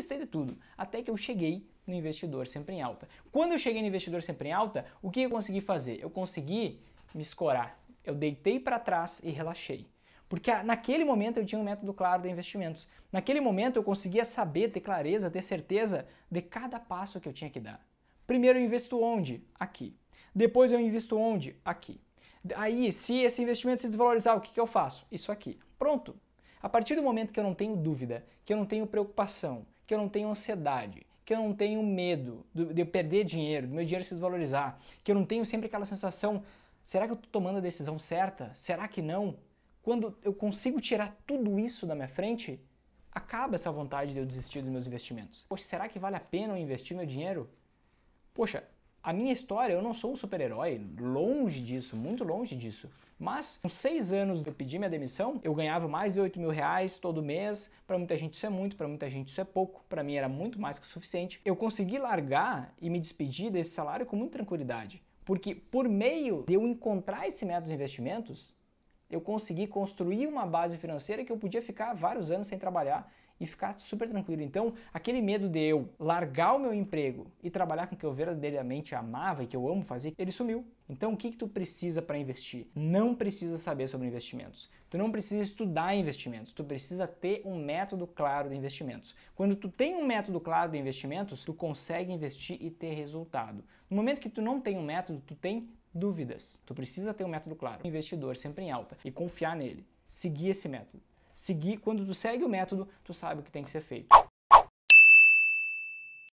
testei de tudo, até que eu cheguei no investidor sempre em alta. Quando eu cheguei no investidor sempre em alta, o que eu consegui fazer? Eu consegui me escorar. Eu deitei para trás e relaxei. Porque ah, naquele momento eu tinha um método claro de investimentos. Naquele momento eu conseguia saber, ter clareza, ter certeza de cada passo que eu tinha que dar. Primeiro eu investo onde? Aqui. Depois eu invisto onde? Aqui. Aí, se esse investimento se desvalorizar, o que, que eu faço? Isso aqui. Pronto. A partir do momento que eu não tenho dúvida, que eu não tenho preocupação, que eu não tenho ansiedade, que eu não tenho medo de eu perder dinheiro, do meu dinheiro se desvalorizar, que eu não tenho sempre aquela sensação: será que eu estou tomando a decisão certa? Será que não? Quando eu consigo tirar tudo isso da minha frente, acaba essa vontade de eu desistir dos meus investimentos. Poxa, será que vale a pena eu investir meu dinheiro? Poxa, a minha história, eu não sou um super-herói, longe disso, muito longe disso. Mas, com seis anos eu pedi minha demissão, eu ganhava mais de 8 mil reais todo mês. Para muita gente isso é muito, para muita gente isso é pouco. Para mim era muito mais que o suficiente. Eu consegui largar e me despedir desse salário com muita tranquilidade. Porque, por meio de eu encontrar esse método de investimentos, eu consegui construir uma base financeira que eu podia ficar vários anos sem trabalhar e ficar super tranquilo. Então, aquele medo de eu largar o meu emprego e trabalhar com o que eu verdadeiramente amava e que eu amo fazer, ele sumiu. Então, o que, que tu precisa para investir? Não precisa saber sobre investimentos. Tu não precisa estudar investimentos. Tu precisa ter um método claro de investimentos. Quando tu tem um método claro de investimentos, tu consegue investir e ter resultado. No momento que tu não tem um método, tu tem dúvidas. Tu precisa ter um método claro. investidor sempre em alta e confiar nele. Seguir esse método seguir, quando tu segue o método, tu sabe o que tem que ser feito.